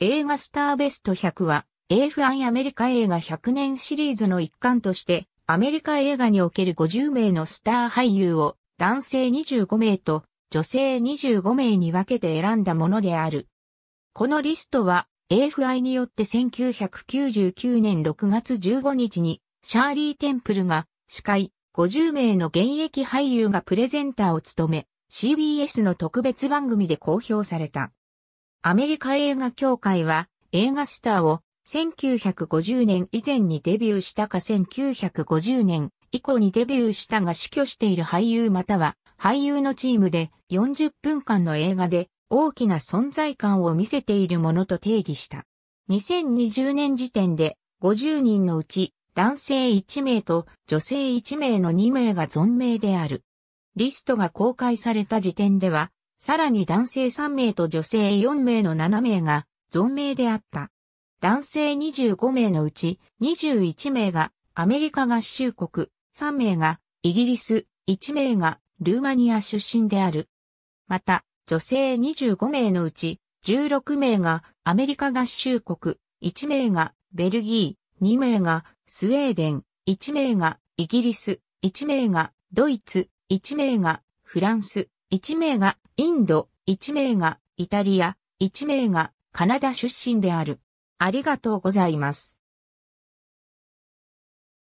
映画スターベスト100は、AFI アメリカ映画100年シリーズの一環として、アメリカ映画における50名のスター俳優を、男性25名と女性25名に分けて選んだものである。このリストは、AFI によって1999年6月15日に、シャーリー・テンプルが、司会、50名の現役俳優がプレゼンターを務め、CBS の特別番組で公表された。アメリカ映画協会は映画スターを1950年以前にデビューしたか1950年以降にデビューしたが死去している俳優または俳優のチームで40分間の映画で大きな存在感を見せているものと定義した。2020年時点で50人のうち男性1名と女性1名の2名が存命である。リストが公開された時点ではさらに男性3名と女性4名の7名が存命であった。男性25名のうち21名がアメリカ合衆国、3名がイギリス、1名がルーマニア出身である。また、女性25名のうち16名がアメリカ合衆国、1名がベルギー、2名がスウェーデン、1名がイギリス、1名がドイツ、1名がフランス、1名がインド、1名がイタリア、1名がカナダ出身である。ありがとうございます。